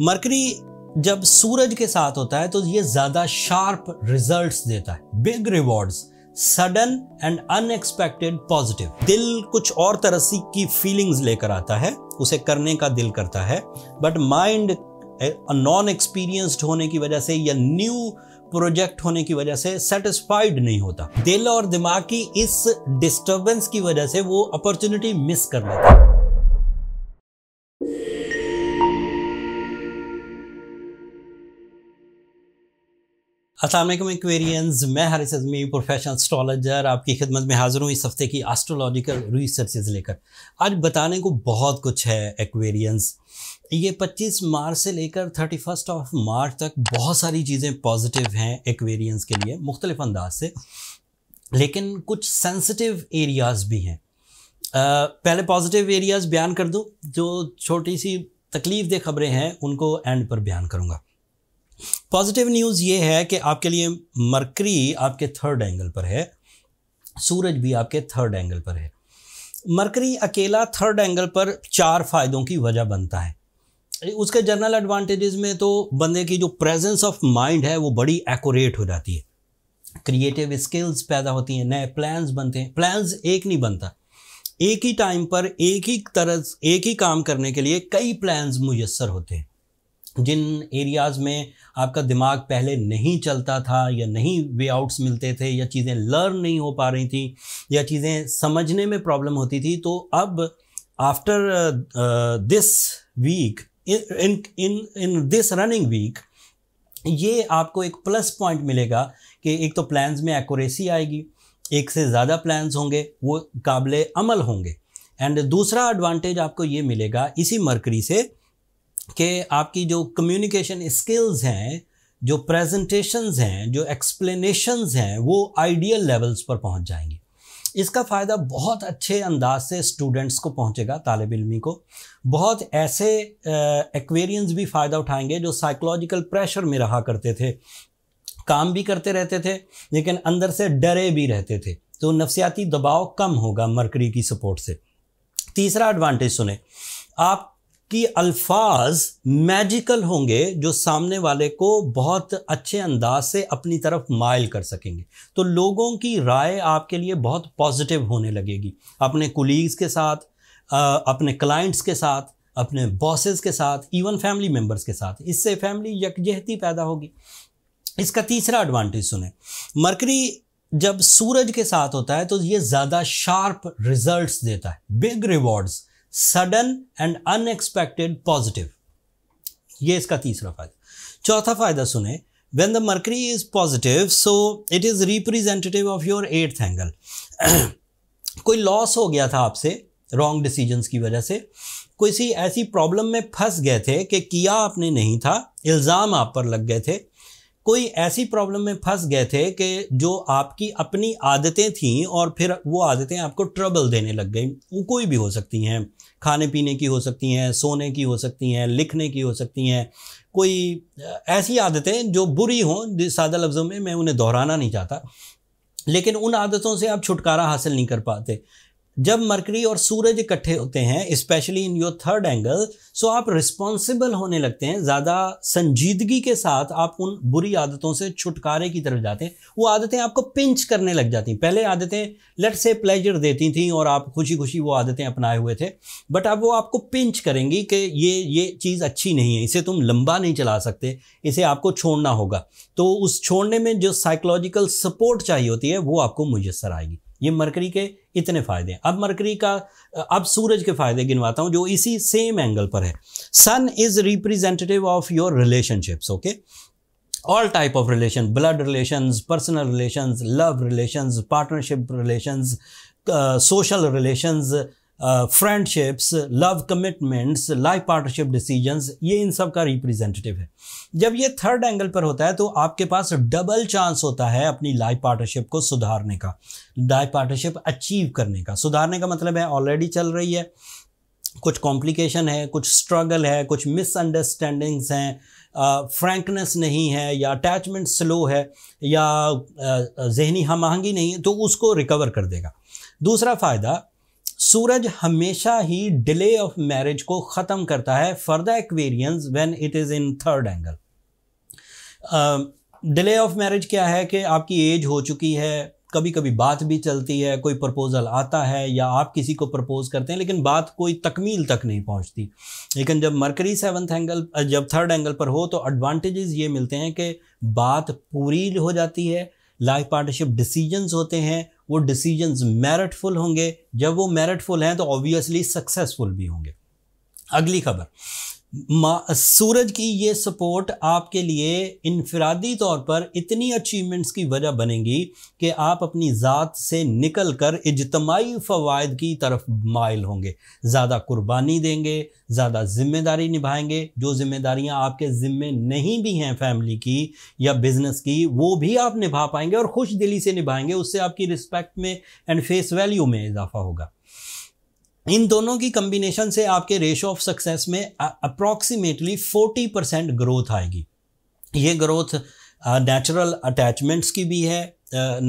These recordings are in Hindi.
मरकरी जब सूरज के साथ होता है तो ये ज्यादा शार्प रिजल्ट्स देता है big rewards sudden and unexpected positive दिल कुछ और तरह की फीलिंग्स लेकर आता है उसे करने का दिल करता है बट माइंड नॉन एक्सपीरियंस्ड होने की वजह से या न्यू प्रोजेक्ट होने की वजह से सेटिस्फाइड नहीं होता दिल और दिमाग की इस डिस्टर्बेंस की वजह से वो अपॉर्चुनिटी मिस कर लेता है असलम एक्वेरियंस मैं हारिस अजमी प्रोफेशनल एस्ट्रोलॉजर आपकी खिदमत में हाज़िर हूँ इस हफ़्ते की एस्ट्रोलॉजिकल रिसर्चेज लेकर आज बताने को बहुत कुछ है एक्वेरियंस ये 25 मार्च से लेकर 31 ऑफ मार्च तक बहुत सारी चीज़ें पॉजिटिव हैं एक्वेरियंस के लिए मुख्तलिफ अंदाज से लेकिन कुछ सेंसिटिव एरियाज़ भी हैं पहले पॉजिटिव एरियाज़ बयान कर दूँ जो छोटी सी तकलीफ दे खबरें हैं उनको एंड पर बयान करूँगा पॉजिटिव न्यूज़ ये है कि आपके लिए मरकरी आपके थर्ड एंगल पर है सूरज भी आपके थर्ड एंगल पर है मरकरी अकेला थर्ड एंगल पर चार फ़ायदों की वजह बनता है उसके जनरल एडवांटेजेस में तो बंदे की जो प्रेजेंस ऑफ माइंड है वो बड़ी एक्यूरेट हो जाती है क्रिएटिव स्किल्स पैदा होती हैं नए प्लान्स बनते हैं प्लान्स एक नहीं बनता एक ही टाइम पर एक ही तरह एक ही काम करने के लिए कई प्लान्स मुयसर होते हैं जिन एरियाज़ में आपका दिमाग पहले नहीं चलता था या नहीं वे आउट्स मिलते थे या चीज़ें लर्न नहीं हो पा रही थी या चीज़ें समझने में प्रॉब्लम होती थी तो अब after this week in in in this running week ये आपको एक प्लस पॉइंट मिलेगा कि एक तो प्लान्स में एक्यूरेसी आएगी एक से ज़्यादा प्लान्स होंगे वो काबिल अमल होंगे एंड दूसरा एडवांटेज आपको ये मिलेगा इसी मरकरी से कि आपकी जो कम्युनिकेशन स्किल्स हैं जो प्रेजेंटेशंस हैं जो एक्सप्लेनेशंस हैं वो आइडियल लेवल्स पर पहुंच जाएंगी इसका फ़ायदा बहुत अच्छे अंदाज से स्टूडेंट्स को पहुंचेगा तालब इलमी को बहुत ऐसे एक्वेरियंस भी फ़ायदा उठाएंगे जो साइकोलॉजिकल प्रेशर में रहा करते थे काम भी करते रहते थे लेकिन अंदर से डरे भी रहते थे तो नफसियाती दबाव कम होगा मरकरी की सपोर्ट से तीसरा एडवांटेज सुने आप कि अल्फाज मैजिकल होंगे जो सामने वाले को बहुत अच्छे अंदाज से अपनी तरफ माइल कर सकेंगे तो लोगों की राय आपके लिए बहुत पॉजिटिव होने लगेगी अपने कुलीग्स के साथ अपने क्लाइंट्स के साथ अपने बॉसेस के साथ इवन फैमिली मेम्बर्स के साथ इससे फैमिली यकजहती पैदा होगी इसका तीसरा एडवांटेज सुने मरकरी जब सूरज के साथ होता है तो ये ज़्यादा शार्प रिजल्ट्स देता है big rewards sudden and unexpected positive ये इसका तीसरा फायदा चौथा फायदा सुने when the Mercury is positive so it is representative of your eighth angle कोई लॉस हो गया था आपसे रॉन्ग डिसीजंस की वजह से कोई सी ऐसी प्रॉब्लम में फंस गए थे कि किया आपने नहीं था इल्ज़ाम आप पर लग गए थे कोई ऐसी प्रॉब्लम में फंस गए थे कि जो आपकी अपनी आदतें थीं और फिर वो आदतें आपको ट्रबल देने लग गई वो कोई भी हो सकती हैं खाने पीने की हो सकती हैं सोने की हो सकती हैं लिखने की हो सकती हैं कोई ऐसी आदतें जो बुरी हों सादा लफ्ज़ों में मैं उन्हें दोहराना नहीं चाहता लेकिन उन आदतों से आप छुटकारा हासिल नहीं कर पाते जब मरकरी और सूरज इकट्ठे होते हैं specially in your third angle so आप रिस्पॉन्सिबल होने लगते हैं ज़्यादा संजीदगी के साथ आप उन बुरी आदतों से छुटकारे की तरफ जाते हैं वो आदतें आपको पिंच करने लग जाती पहले आदतें लेट से प्लेजर देती थी और आप खुशी खुशी वो आदतें अपनाए हुए थे बट अब वो आपको पिंच करेंगी कि ये ये चीज़ अच्छी नहीं है इसे तुम लंबा नहीं चला सकते इसे आपको छोड़ना होगा तो उस छोड़ने में जो साइकोलॉजिकल सपोर्ट चाहिए होती है वो आपको मुयसर आएगी ये मरकरी के इतने फ़ायदे हैं अब मरकरी का अब सूरज के फ़ायदे गिनवाता हूँ जो इसी सेम एंगल पर है sun is representative of your relationships okay all type of relation blood relations personal relations love relations partnership relations social relations friendships love commitments life partnership decisions ये इन सब का रिप्रेजेंटेटिव है जब ये थर्ड एंगल पर होता है तो आपके पास डबल चांस होता है अपनी लाइफ पार्टनरशिप को सुधारने का लाइफ पार्टनरशिप अचीव करने का सुधारने का मतलब है ऑलरेडी चल रही है कुछ कॉम्प्लिकेशन है कुछ स्ट्रगल है कुछ मिसअंडरस्टैंडिंग्स हैं फ्रैंकनेस uh, नहीं है या अटैचमेंट स्लो है या uh, uh, जहनी हम आहंगी नहीं है तो उसको रिकवर कर देगा दूसरा फ़ायदा सूरज हमेशा ही डिले ऑफ मैरिज को ख़त्म करता है for the Aquarians when it is in third angle delay of marriage क्या है कि आपकी एज हो चुकी है कभी कभी बात भी चलती है कोई प्रपोज़ल आता है या आप किसी को प्रपोज़ करते हैं लेकिन बात कोई तकमील तक नहीं पहुंचती लेकिन जब मरकरी सेवन्थ एंगल जब थर्ड एंगल पर हो तो एडवांटेजेस ये मिलते हैं कि बात पूरी हो जाती है लाइफ पार्टनरशिप डिसीजंस होते हैं वो डिसीजंस मेरिटफुल होंगे जब वो मेरिटफुल हैं तो ऑब्वियसली सक्सेसफुल भी होंगे अगली खबर सूरज की ये सपोर्ट आपके लिए इनफरादी तौर पर इतनी अचीवमेंट्स की वजह बनेगी कि आप अपनी ज़ात से निकल कर इजतमाही फ़वाद की तरफ मायल होंगे ज़्यादा कुर्बानी देंगे ज़्यादा ज़िम्मेदारी निभाएंगे जो ज़िम्मेदारियाँ आपके ज़िम्मे नहीं भी हैं फैमिली की या बिज़नेस की वो भी आप निभा पाएंगे और खुश दिली से निभाएंगे उससे आपकी रिस्पेक्ट में एंड फेस वैल्यू में इजाफा होगा इन दोनों की कम्बिनेशन से आपके रेशो ऑफ सक्सेस में अप्रॉक्सीमेटली 40 परसेंट ग्रोथ आएगी ये ग्रोथ नेचुरल अटैचमेंट्स की भी है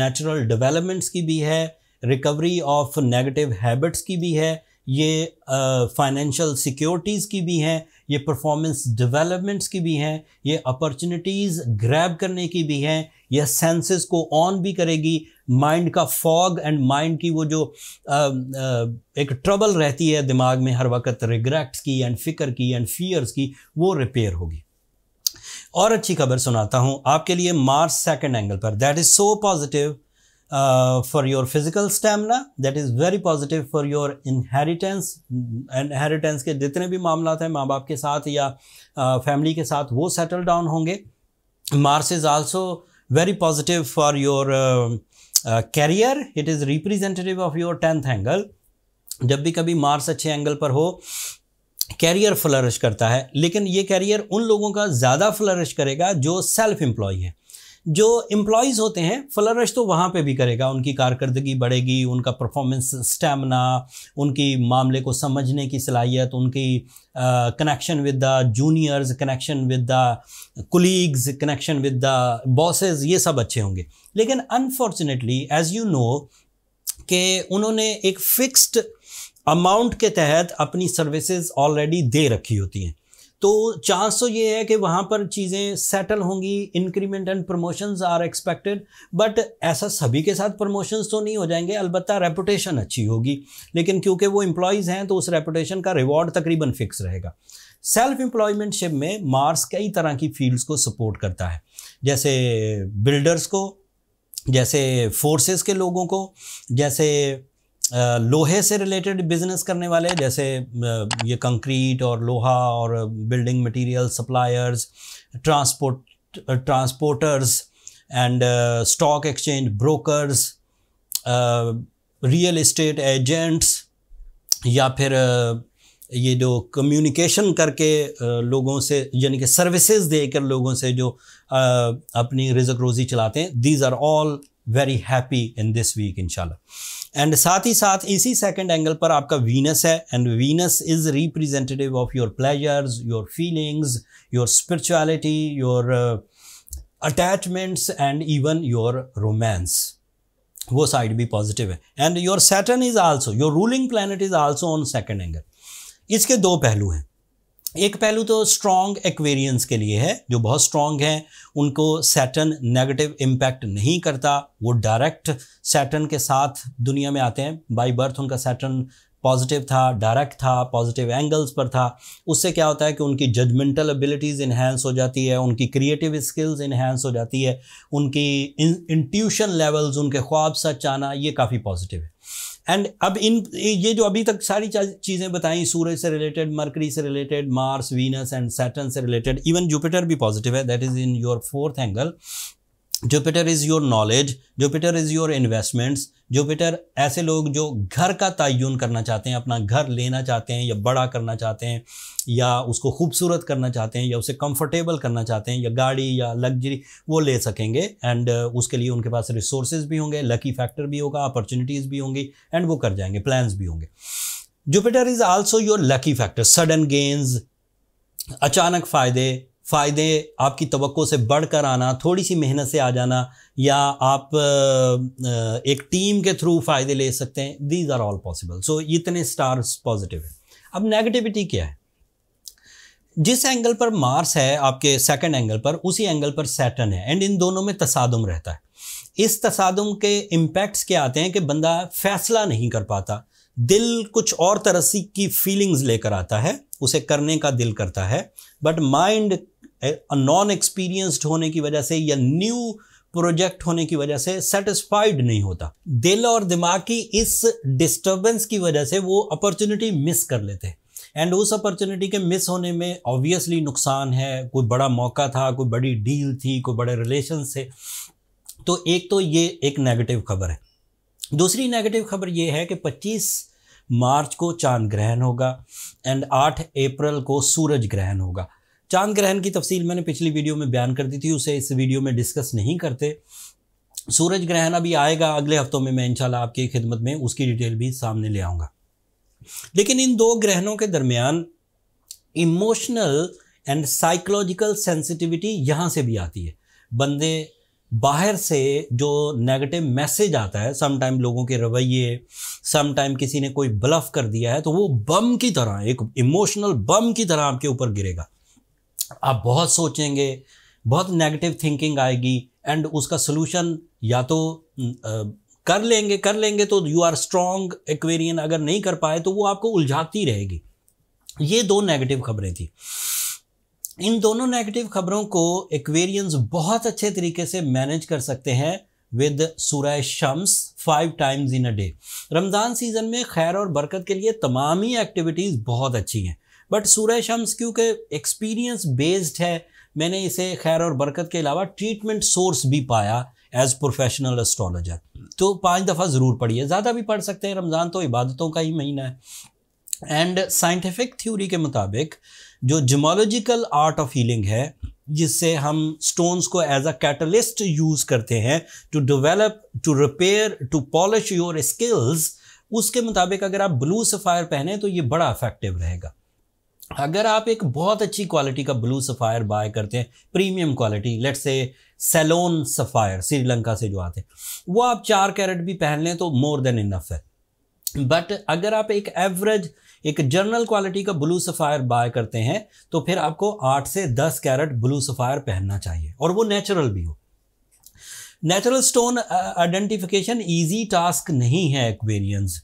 नेचुरल डेवलपमेंट्स की भी है रिकवरी ऑफ नेगेटिव हैबिट्स की भी है ये फाइनेंशियल सिक्योरिटीज़ की भी हैं ये परफॉर्मेंस डेवलपमेंट्स की भी हैं ये अपॉर्चुनिटीज़ ग्रैब करने की भी हैं यह सेंसेस को ऑन भी करेगी माइंड का फॉग एंड माइंड की वो जो आ, आ, एक ट्रबल रहती है दिमाग में हर वक्त रिग्रेट्स की एंड फिकर की एंड फियर्स की वो रिपेयर होगी और अच्छी खबर सुनाता हूँ आपके लिए मार्स सेकेंड एंगल पर that is so positive for your physical stamina that is very positive for your inheritance inheritance के जितने भी मामला हैं माँ बाप के साथ या फैमिली uh, के साथ वो सेटल डाउन होंगे Mars is also very positive for your career it is representative of your tenth angle जब भी कभी मार्स अच्छे एंगल पर हो कैरियर फ्लरिश करता है लेकिन ये कैरियर उन लोगों का ज़्यादा फ्लरिश करेगा जो सेल्फ एम्प्लॉय है जो एम्प्लॉयज़ होते हैं फ्लरश तो वहाँ पे भी करेगा उनकी कारकर्दगी बढ़ेगी उनका परफॉर्मेंस स्टेमिना उनकी मामले को समझने की सलाहियत उनकी connection with the juniors connection with the colleagues connection with the bosses ये सब अच्छे होंगे लेकिन अनफॉर्चुनेटली एज़ यू नो कि उन्होंने एक फ़िक्स्ड अमाउंट के तहत अपनी सर्विसेज ऑलरेडी दे रखी होती हैं तो चांस तो ये है कि वहाँ पर चीज़ें सेटल होंगी increment and promotions are expected but ऐसा सभी के साथ प्रमोशंस तो नहीं हो जाएंगे अलबत् रेपुटेशन अच्छी होगी लेकिन क्योंकि वो इम्प्लॉयज़ हैं तो उस रेपुटेशन का रिवॉर्ड तकरीबन फिक्स रहेगा सेल्फ एम्प्लॉयमेंटशिप में मार्स कई तरह की फील्ड्स को सपोर्ट करता है जैसे बिल्डर्स को जैसे फोर्सेस के लोगों को जैसे लोहे से रिलेटेड बिजनेस करने वाले जैसे ये कंक्रीट और लोहा और building material suppliers transport transporters and stock exchange brokers real estate agents या फिर ये जो कम्युनिकेशन करके लोगों से यानी कि सर्विसेज देकर लोगों से जो अपनी रिजक रोज़ी चलाते हैं these are all very happy in this week इंशाल्लाह एंड साथ ही साथ इसी सेकंड एंगल पर आपका वीनस है and Venus is representative of your pleasures your feelings your spirituality your attachments and even your romance वो साइड भी पॉजिटिव है and your Saturn is also your ruling planet is also on second angle इसके दो पहलू हैं एक पहलू तो स्ट्रॉन्ग एक्वेरियंस के लिए है जो बहुत स्ट्रॉन्ग हैं उनको सैटन नेगेटिव इम्पैक्ट नहीं करता वो डायरेक्ट सैटन के साथ दुनिया में आते हैं बाई बर्थ उनका सैटन पॉजिटिव था डायरेक्ट था पॉजिटिव एंगल्स पर था उससे क्या होता है कि उनकी जजमेंटल एबिलिटीज़ इन्हेंस हो जाती है उनकी क्रिएटिव स्किल्स इन्हेंस हो जाती है उनकी इंट्यूशन लेवल्स उनके ख्वाब सच आना ये काफ़ी पॉजिटिव है एंड अब इन ये जो अभी तक सारी चीज़ें बताई सूरज से रिलेटेड मरकरी से related Mars Venus and Saturn से रिलेटेड इवन जुपिटर भी पॉजिटिव है that is in your fourth angle Jupiter is your knowledge Jupiter is your investments Jupiter ऐसे लोग जो घर का तयन करना चाहते हैं अपना घर लेना चाहते हैं या बड़ा करना चाहते हैं या उसको खूबसूरत करना चाहते हैं या उसे कंफर्टेबल करना चाहते हैं या गाड़ी या लग्जरी वो ले सकेंगे एंड uh, उसके लिए उनके पास रिसोर्सेज भी होंगे लकी फैक्टर भी होगा अपॉर्चुनिटीज़ भी होंगी एंड वो कर जाएंगे प्लान्स भी होंगे Jupiter is also your lucky factor sudden gains अचानक फ़ायदे फ़ायदे आपकी तो से बढ़ कर आना थोड़ी सी मेहनत से आ जाना या आप एक टीम के थ्रू फ़ायदे ले सकते हैं these are all possible so इतने स्टार्स पॉजिटिव हैं अब नेगेटिविटी क्या है जिस एंगल पर मार्स है आपके सेकंड एंगल पर उसी एंगल पर सैटन है एंड इन दोनों में तसादम रहता है इस तसादम के इम्पैक्ट्स क्या आते हैं कि बंदा फैसला नहीं कर पाता दिल कुछ और तरह की फीलिंग्स लेकर आता है उसे करने का दिल करता है बट माइंड नॉन एक्सपीरियंस्ड होने की वजह से या न्यू प्रोजेक्ट होने की वजह से सेटिस्फाइड नहीं होता दिल और दिमाग की इस डिस्टरबेंस की वजह से वो अपॉर्चुनिटी मिस कर लेते हैं एंड उस अपॉर्चुनिटी के मिस होने में ऑब्वियसली नुकसान है कोई बड़ा मौका था कोई बड़ी डील थी कोई बड़े रिलेशन थे तो एक तो ये एक नेगेटिव खबर है दूसरी नेगेटिव खबर ये है कि 25 मार्च को चांद ग्रहण होगा एंड 8 अप्रैल को सूरज ग्रहण होगा चांद ग्रहण की तफसील मैंने पिछली वीडियो में बयान कर दी थी उसे इस वीडियो में डिस्कस नहीं करते सूरज ग्रहण अभी आएगा अगले हफ्तों में मैं इंशाल्लाह आपकी खिदमत में उसकी डिटेल भी सामने ले आऊँगा लेकिन इन दो ग्रहणों के दरमियान इमोशनल एंड साइकोलॉजिकल सेंसिटिविटी यहाँ से भी आती है बंदे बाहर से जो नेगेटिव मैसेज आता है समटाइम लोगों के रवैये समटाइम किसी ने कोई ब्लफ कर दिया है तो वो बम की तरह एक इमोशनल बम की तरह आपके ऊपर गिरेगा आप बहुत सोचेंगे बहुत नेगेटिव थिंकिंग आएगी एंड उसका सोल्यूशन या तो आ, कर लेंगे कर लेंगे तो यू आर स्ट्रॉन्ग एक्वेरियन अगर नहीं कर पाए तो वो आपको उलझाती रहेगी ये दो नेगेटिव खबरें थी इन दोनों नेगेटिव खबरों को एक्वेरियंस बहुत अच्छे तरीके से मैनेज कर सकते हैं विद सूरह शम्स five times in a day रमज़ान सीज़न में खैर और बरकत के लिए तमाम ही एक्टिविटीज़ बहुत अच्छी हैं बट सूर्य शम्स क्योंकि एक्सपीरियंस बेस्ड है मैंने इसे खैर और बरकत के अलावा ट्रीटमेंट सोर्स भी पाया एज प्रोफेशनल एस्ट्रोलॉजर तो पाँच दफ़ा ज़रूर पढ़िए ज़्यादा भी पढ़ सकते हैं रमज़ान तो इबादतों का ही महीना है एंड साइंटिफिक थ्योरी के मुताबिक जो जमोलॉजिकल आर्ट ऑफ हीलिंग है जिससे हम स्टोन्स को एज अ कैटलिस्ट यूज़ करते हैं to develop to repair to polish your skills उसके मुताबिक अगर आप ब्लू सफ़ायर पहने तो ये बड़ा इफेक्टिव रहेगा अगर आप एक बहुत अच्छी क्वालिटी का ब्लू सफ़ायर बाय करते हैं प्रीमियम क्वालिटी लेट से सेलोन सफ़ायर श्रीलंका से जो आते हैं वो आप चार कैरेट भी पहन लें तो मोर देन इनफ है बट अगर आप एक एवरेज एक जर्नल क्वालिटी का ब्लू सफ़ायर बाय करते हैं तो फिर आपको आठ से दस कैरेट ब्लू सफ़ायर पहनना चाहिए और वो नेचुरल भी हो natural stone identification easy task नहीं है एक्वेरियंस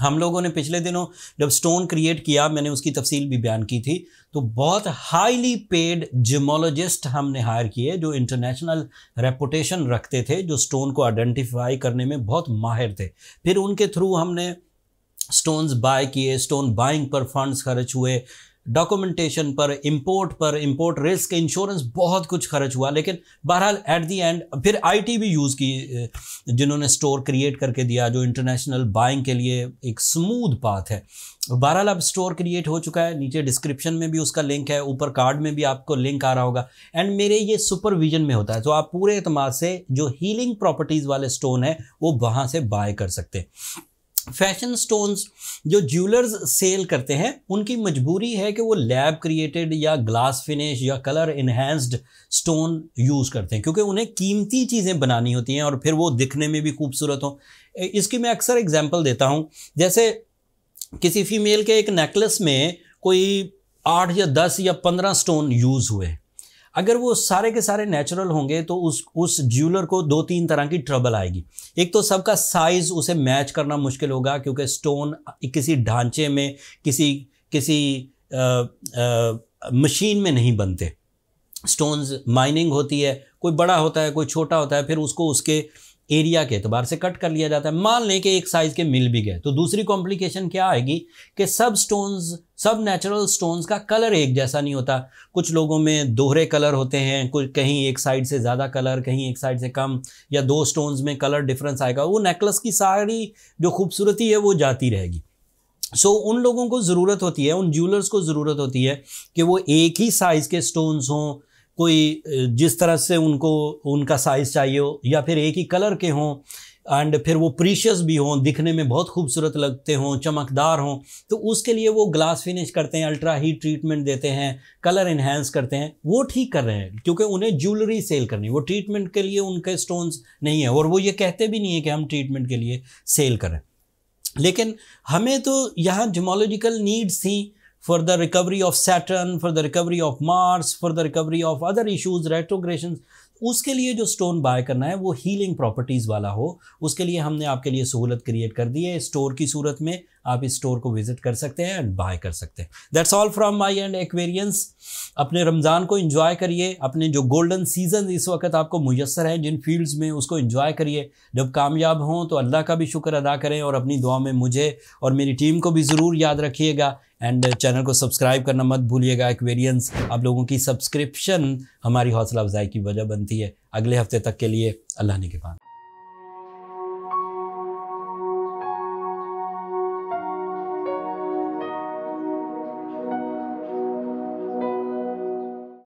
हम लोगों ने पिछले दिनों जब स्टोन क्रिएट किया मैंने उसकी तफसील भी बयान की थी तो बहुत हाईली पेड जिमोलॉजिस्ट हमने हायर किए जो इंटरनेशनल रेपुटेशन रखते थे जो स्टोन को आइडेंटिफाई करने में बहुत माहिर थे फिर उनके थ्रू हमने स्टोन्स बाय किए स्टोन बाइंग पर फंड्स खर्च हुए डॉक्यूमेंटेशन पर इंपोर्ट पर इंपोर्ट रिस्क इंश्योरेंस बहुत कुछ खर्च हुआ लेकिन बहरहाल एट दी एंड फिर आईटी भी यूज़ की जिन्होंने स्टोर क्रिएट करके दिया जो इंटरनेशनल बाइंग के लिए एक स्मूथ पाथ है बहरहाल अब स्टोर क्रिएट हो चुका है नीचे डिस्क्रिप्शन में भी उसका लिंक है ऊपर कार्ड में भी आपको लिंक आ रहा होगा एंड मेरे ये सुपरविजन में होता है तो आप पूरे अतमाद से जो हीलिंग प्रॉपर्टीज़ वाले स्टोन है वो वहाँ से बाय कर सकते हैं फैशन स्टोन्स जो ज्वेलर्स सेल करते हैं उनकी मजबूरी है कि वो लैब क्रिएटेड या ग्लास फिनिश या कलर इन्हेंस्ड स्टोन यूज़ करते हैं क्योंकि उन्हें कीमती चीज़ें बनानी होती हैं और फिर वो दिखने में भी खूबसूरत हों इसकी मैं अक्सर एग्जांपल देता हूँ जैसे किसी फीमेल के एक नेकलेस में कोई आठ या दस या पंद्रह स्टोन यूज़ हुए अगर वो सारे के सारे नेचुरल होंगे तो उस उस ज्वेलर को दो तीन तरह की ट्रबल आएगी एक तो सबका साइज उसे मैच करना मुश्किल होगा क्योंकि स्टोन किसी ढांचे में किसी किसी मशीन में नहीं बनते स्टोन्स माइनिंग होती है कोई बड़ा होता है कोई छोटा होता है फिर उसको उसके एरिया के अतबार से कट कर लिया जाता है मान लें कि एक साइज के मिल भी गए तो दूसरी कॉम्प्लिकेशन क्या आएगी कि सब स्टोन्स सब नेचुरल स्टोन्स का कलर एक जैसा नहीं होता कुछ लोगों में दोहरे कलर होते हैं कुछ कहीं एक साइड से ज़्यादा कलर कहीं एक साइड से कम या दो स्टोन्स में कलर डिफरेंस आएगा वो नेकलेस की सारी जो खूबसूरती है वो जाती रहेगी सो so, उन लोगों को ज़रूरत होती है उन ज्वेलर्स को ज़रूरत होती है कि वो एक ही साइज़ के स्टोन्स हों कोई जिस तरह से उनको उनका साइज़ चाहिए हो या फिर एक ही कलर के हों एंड फिर वो प्रीशियस भी हों दिखने में बहुत खूबसूरत लगते हों चमकदार हों तो उसके लिए वो ग्लास फिनिश करते हैं अल्ट्रा हीट ट्रीटमेंट देते हैं कलर इन्हेंस करते हैं वो ठीक कर रहे हैं क्योंकि उन्हें ज्वेलरी सेल करनी वो ट्रीटमेंट के लिए उनके स्टोन्स नहीं है और वो ये कहते भी नहीं है कि हम ट्रीटमेंट के लिए सेल करें लेकिन हमें तो यहाँ जमोलॉजिकल नीड्स थी for the recovery of Saturn, for the recovery of Mars, for the recovery of other issues, retrogressions, उसके लिए जो स्टोन बाय करना है वो हीलिंग प्रॉपर्टीज़ वाला हो उसके लिए हमने आपके लिए सहूलत क्रिएट कर दी है स्टोर की सूरत में आप इस स्टोर को विजिट कर सकते हैं एंड बाय कर सकते हैं that's all from my end Aquarians अपने रमज़ान को इन्जॉय करिए अपने जो गोल्डन सीजन इस वक्त आपको मुयसर हैं जिन फील्ड्स में उसको इन्जॉय करिए जब कामयाब हों तो अल्लाह का भी शुक्र अदा करें और अपनी दुआ में मुझे और मेरी टीम को भी ज़रूर याद रखिएगा एंड चैनल uh, को सब्सक्राइब करना मत भूलिएगा एक्वेरियंस आप लोगों की सब्सक्रिप्शन हमारी हौसला अफजाई की वजह बनती है अगले हफ्ते तक के लिए अल्लाह ने के पास